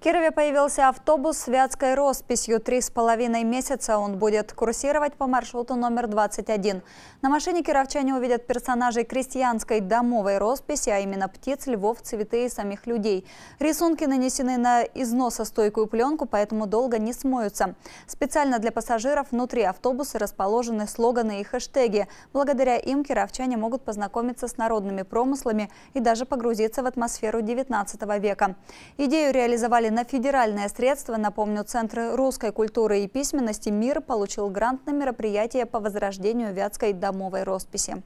В Кирове появился автобус с вятской росписью. Три с половиной месяца он будет курсировать по маршруту номер 21. На машине кировчане увидят персонажей крестьянской домовой росписи, а именно птиц, львов, цветы и самих людей. Рисунки нанесены на износостойкую пленку, поэтому долго не смоются. Специально для пассажиров внутри автобуса расположены слоганы и хэштеги. Благодаря им кировчане могут познакомиться с народными промыслами и даже погрузиться в атмосферу 19 века. Идею реализовали на федеральные средства, напомню, Центр русской культуры и письменности «Мир» получил грант на мероприятие по возрождению вятской домовой росписи.